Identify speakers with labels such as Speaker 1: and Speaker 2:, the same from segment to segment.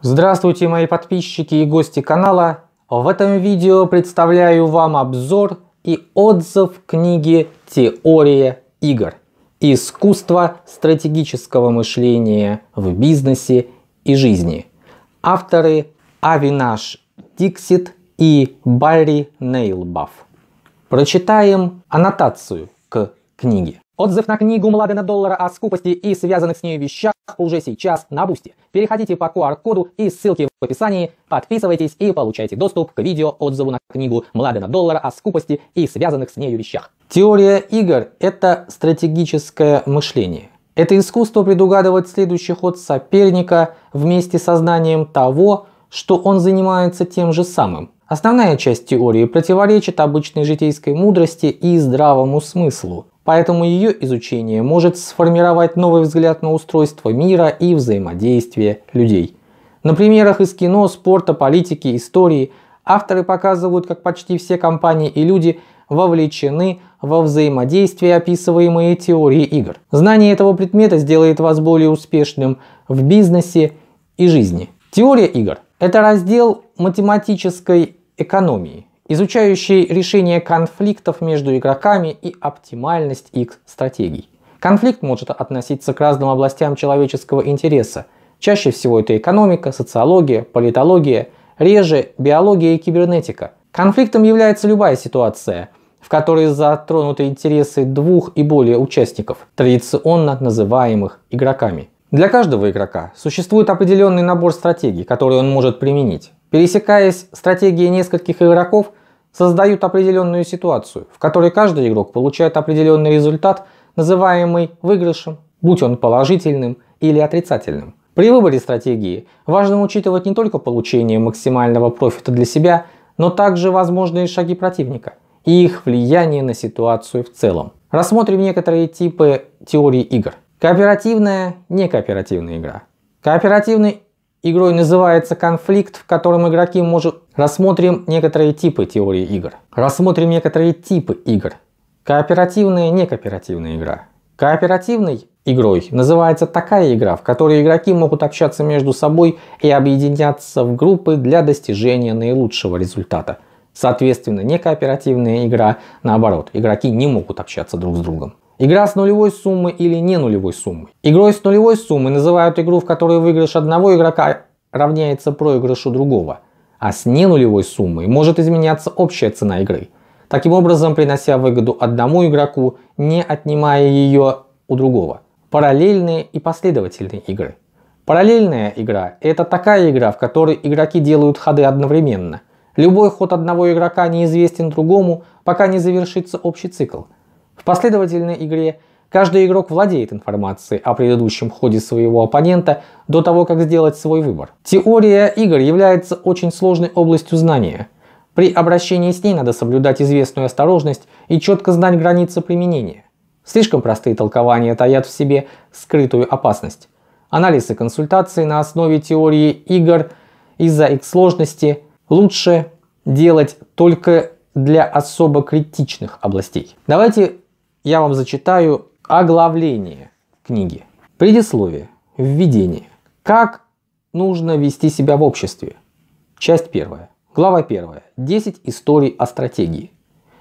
Speaker 1: Здравствуйте мои подписчики и гости канала. В этом видео представляю вам обзор и отзыв книги «Теория игр. Искусство стратегического мышления в бизнесе и жизни». Авторы Авинаш Диксит и Барри Нейлбаф. Прочитаем аннотацию к книге. Отзыв на книгу Младена Доллара о скупости и связанных с ней вещах уже сейчас на Бусти. Переходите по QR-коду и ссылке в описании, подписывайтесь и получайте доступ к видео отзыву на книгу Младена Доллара о скупости и связанных с нею вещах. Теория игр – это стратегическое мышление. Это искусство предугадывать следующий ход соперника вместе с знанием того, что он занимается тем же самым. Основная часть теории противоречит обычной житейской мудрости и здравому смыслу поэтому ее изучение может сформировать новый взгляд на устройство мира и взаимодействие людей. На примерах из кино, спорта, политики, истории авторы показывают, как почти все компании и люди вовлечены во взаимодействие описываемые теории игр. Знание этого предмета сделает вас более успешным в бизнесе и жизни. Теория игр – это раздел математической экономии, изучающий решение конфликтов между игроками и оптимальность их стратегий. Конфликт может относиться к разным областям человеческого интереса. Чаще всего это экономика, социология, политология, реже биология и кибернетика. Конфликтом является любая ситуация, в которой затронуты интересы двух и более участников, традиционно называемых игроками. Для каждого игрока существует определенный набор стратегий, которые он может применить пересекаясь стратегии нескольких игроков, создают определенную ситуацию, в которой каждый игрок получает определенный результат, называемый выигрышем, будь он положительным или отрицательным. При выборе стратегии важно учитывать не только получение максимального профита для себя, но также возможные шаги противника и их влияние на ситуацию в целом. Рассмотрим некоторые типы теории игр. Кооперативная, некооперативная игра. кооперативный Игрой называется «Конфликт», в котором игроки могут... Рассмотрим некоторые типы теории игр. Рассмотрим некоторые типы игр. Кооперативная, некооперативная игра. Кооперативной игрой называется такая игра, в которой игроки могут общаться между собой и объединяться в группы для достижения наилучшего результата. Соответственно, некооперативная игра, наоборот, игроки не могут общаться друг с другом. Игра с нулевой суммы или не нулевой суммы. Игрой с нулевой суммы называют игру, в которой выигрыш одного игрока равняется проигрышу другого, а с не нулевой суммой может изменяться общая цена игры, таким образом принося выгоду одному игроку, не отнимая ее у другого. Параллельные и последовательные игры. Параллельная игра – это такая игра, в которой игроки делают ходы одновременно. Любой ход одного игрока неизвестен другому, пока не завершится общий цикл – в последовательной игре каждый игрок владеет информацией о предыдущем ходе своего оппонента до того, как сделать свой выбор. Теория игр является очень сложной областью знания. При обращении с ней надо соблюдать известную осторожность и четко знать границы применения. Слишком простые толкования таят в себе скрытую опасность. Анализ и консультации на основе теории игр из-за их сложности лучше делать только для особо критичных областей. Давайте я вам зачитаю оглавление книги. Предисловие, введение. Как нужно вести себя в обществе? Часть первая. Глава первая. 10 историй о стратегии.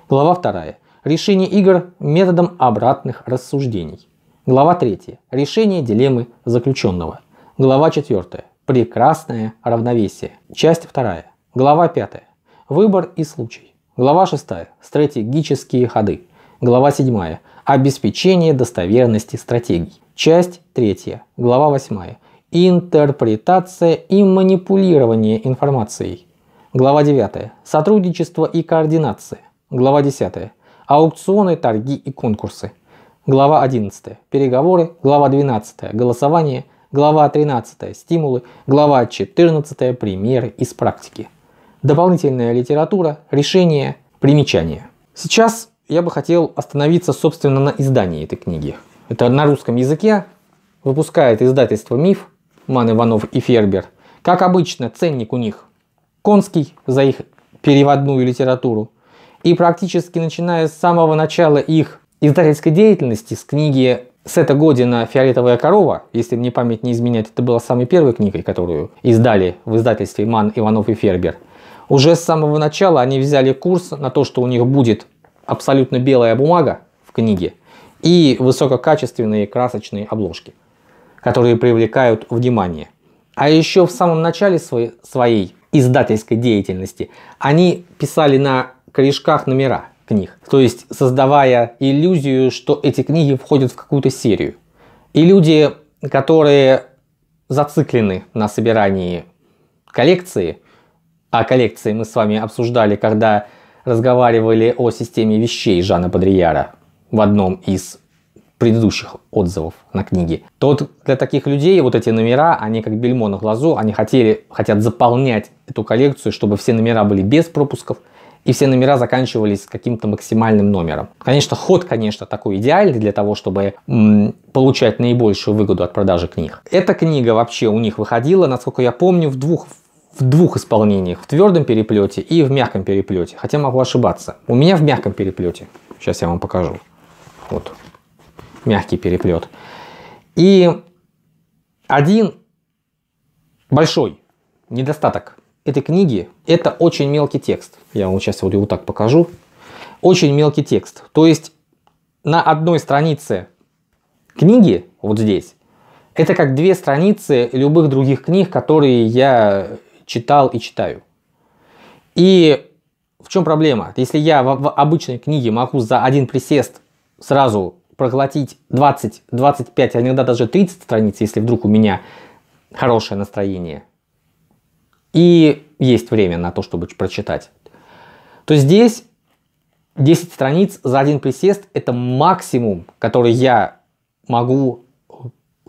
Speaker 1: Глава вторая. Решение игр методом обратных рассуждений. Глава третья. Решение дилеммы заключенного. Глава четвертая. Прекрасное равновесие. Часть вторая. Глава пятая. Выбор и случай. Глава шестая. Стратегические ходы. Глава 7. Обеспечение достоверности стратегий. Часть 3. Глава 8. Интерпретация и манипулирование информацией. Глава 9. Сотрудничество и координация. Глава 10. Аукционы, торги и конкурсы. Глава 11. Переговоры. Глава 12. Голосование. Глава 13. Стимулы. Глава 14. Примеры из практики. Дополнительная литература. Решение. Примечание. Сейчас я бы хотел остановиться, собственно, на издании этой книги. Это на русском языке выпускает издательство «Миф» Ман Иванов и Фербер. Как обычно, ценник у них конский за их переводную литературу. И практически начиная с самого начала их издательской деятельности, с книги Сета Година «Фиолетовая корова», если мне память не изменяет, это была самой первой книгой, которую издали в издательстве «Ман, Иванов и Фербер». Уже с самого начала они взяли курс на то, что у них будет абсолютно белая бумага в книге и высококачественные красочные обложки, которые привлекают внимание. А еще в самом начале своей, своей издательской деятельности они писали на корешках номера книг, то есть создавая иллюзию, что эти книги входят в какую-то серию. И люди, которые зациклены на собирании коллекции, а коллекции мы с вами обсуждали, когда разговаривали о системе вещей Жана Бодрияра в одном из предыдущих отзывов на книге. Тот для таких людей вот эти номера, они как бельмо на глазу, они хотели, хотят заполнять эту коллекцию, чтобы все номера были без пропусков, и все номера заканчивались каким-то максимальным номером. Конечно, ход, конечно, такой идеальный для того, чтобы м, получать наибольшую выгоду от продажи книг. Эта книга вообще у них выходила, насколько я помню, в двух в двух исполнениях, в твердом переплете и в мягком переплете, хотя могу ошибаться. У меня в мягком переплете, сейчас я вам покажу, вот, мягкий переплет. И один большой недостаток этой книги – это очень мелкий текст. Я вам сейчас вот его так покажу. Очень мелкий текст. То есть на одной странице книги, вот здесь, это как две страницы любых других книг, которые я читал и читаю. И в чем проблема? Если я в, в обычной книге могу за один присест сразу проглотить 20, 25, а иногда даже 30 страниц, если вдруг у меня хорошее настроение, и есть время на то, чтобы прочитать, то здесь 10 страниц за один присест – это максимум, который я могу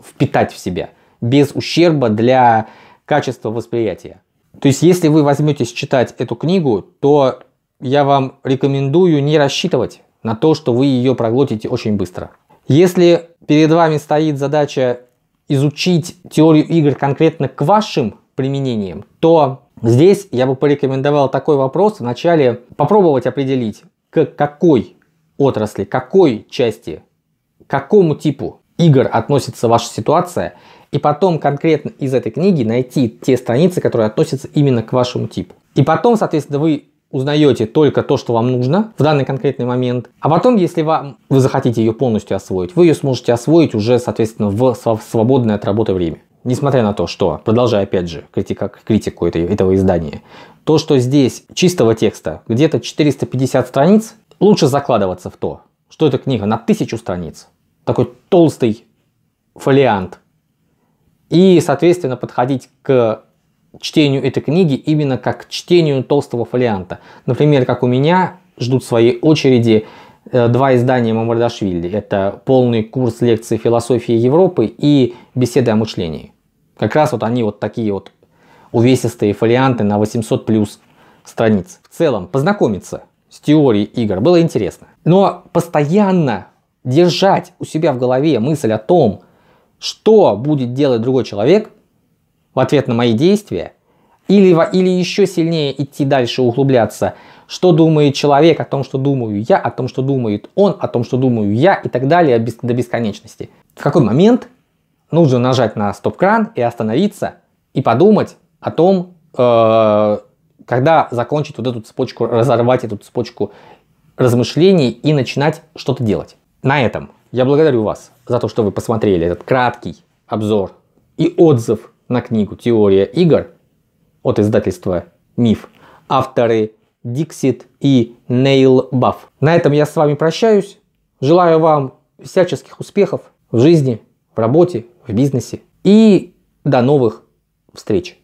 Speaker 1: впитать в себя, без ущерба для качества восприятия. То есть, если вы возьметесь читать эту книгу, то я вам рекомендую не рассчитывать на то, что вы ее проглотите очень быстро. Если перед вами стоит задача изучить теорию игр конкретно к вашим применениям, то здесь я бы порекомендовал такой вопрос вначале попробовать определить, к какой отрасли, какой части, какому типу игр относится ваша ситуация – и потом конкретно из этой книги найти те страницы, которые относятся именно к вашему типу. И потом, соответственно, вы узнаете только то, что вам нужно в данный конкретный момент. А потом, если вам, вы захотите ее полностью освоить, вы ее сможете освоить уже, соответственно, в свободное от работы время. Несмотря на то, что, продолжая опять же критика, критику этой, этого издания, то, что здесь чистого текста где-то 450 страниц, лучше закладываться в то, что эта книга на тысячу страниц. Такой толстый фолиант и, соответственно, подходить к чтению этой книги именно как к чтению толстого фолианта. Например, как у меня ждут своей очереди э, два издания Мамардашвили. Это полный курс лекций философии Европы и беседы о мышлении. Как раз вот они вот такие вот увесистые фолианты на 800 плюс страниц. В целом, познакомиться с теорией игр было интересно. Но постоянно держать у себя в голове мысль о том, что будет делать другой человек в ответ на мои действия, или, или еще сильнее идти дальше, углубляться, что думает человек о том, что думаю я, о том, что думает он, о том, что думаю я и так далее до бесконечности. В какой момент нужно нажать на стоп-кран и остановиться и подумать о том, э, когда закончить вот эту цепочку, разорвать эту цепочку размышлений и начинать что-то делать. На этом я благодарю вас за то, что вы посмотрели этот краткий обзор и отзыв на книгу «Теория игр» от издательства «Миф». Авторы Диксит и Нейл Бафф. На этом я с вами прощаюсь. Желаю вам всяческих успехов в жизни, в работе, в бизнесе. И до новых встреч!